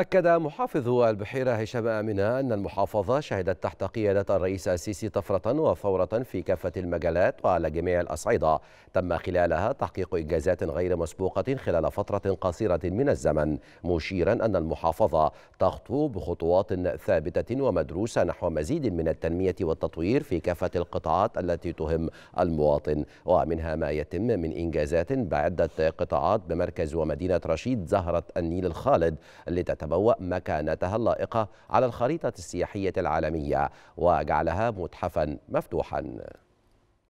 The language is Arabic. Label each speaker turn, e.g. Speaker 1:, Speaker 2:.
Speaker 1: أكد محافظ البحيرة هشام آمنة أن المحافظة شهدت تحت قيادة الرئيس السيسي طفرة وثورة في كافة المجالات وعلى جميع الأصعدة تم خلالها تحقيق إنجازات غير مسبوقة خلال فترة قصيرة من الزمن مشيرا أن المحافظة تخطو بخطوات ثابتة ومدروسة نحو مزيد من التنمية والتطوير في كافة القطاعات التي تهم المواطن ومنها ما يتم من إنجازات بعدة قطاعات بمركز ومدينة رشيد زهرة النيل الخالد لتتم تتبوأ مكانتها اللائقة على الخريطة السياحية العالمية وجعلها متحفا مفتوحا